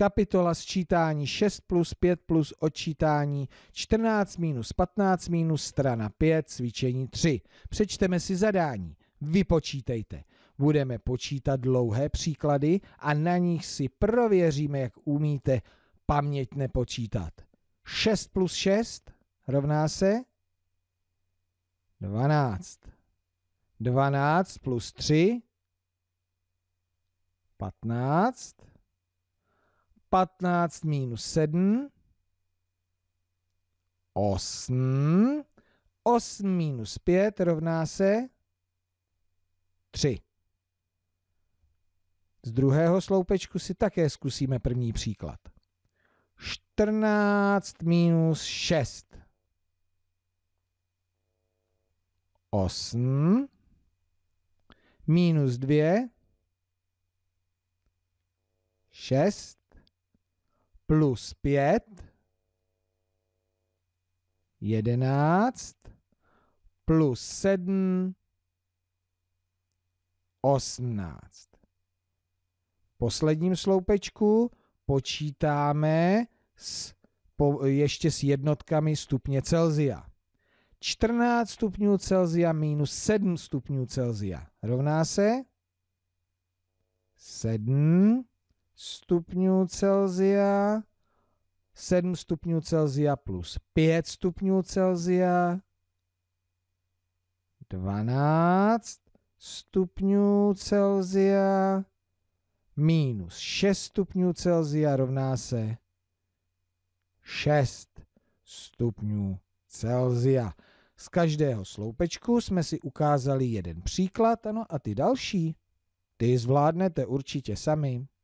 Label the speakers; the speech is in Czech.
Speaker 1: kapitola sčítání 6 plus 5 plus odčítání 14 minus 15 minus strana 5 cvičení 3. Přečteme si zadání. Vypočítejte. Budeme počítat dlouhé příklady a na nich si prověříme, jak umíte paměť nepočítat. 6 plus 6 rovná se 12. 12 plus 3 15. 15 minus 7, 8. 8 minus 5 rovná se 3. Z druhého sloupečku si také zkusíme první příklad. 14 minus 6. 8 minus 2 6 plus 5, 11, plus 7, 18. V posledním sloupečku počítáme s, po, ještě s jednotkami stupně Celzia. 14 stupňů Celzia minus 7 stupňů Celzia rovná se 7 stupňů Celzia 7 stupňů Celzia plus 5 stupňů Celzia, 12 stupňů Celzia minus 6 stupňů Celzia rovná se 6 stupňů Celzia. Z každého sloupečku jsme si ukázali jeden příklad, ano, a ty další, ty zvládnete určitě sami.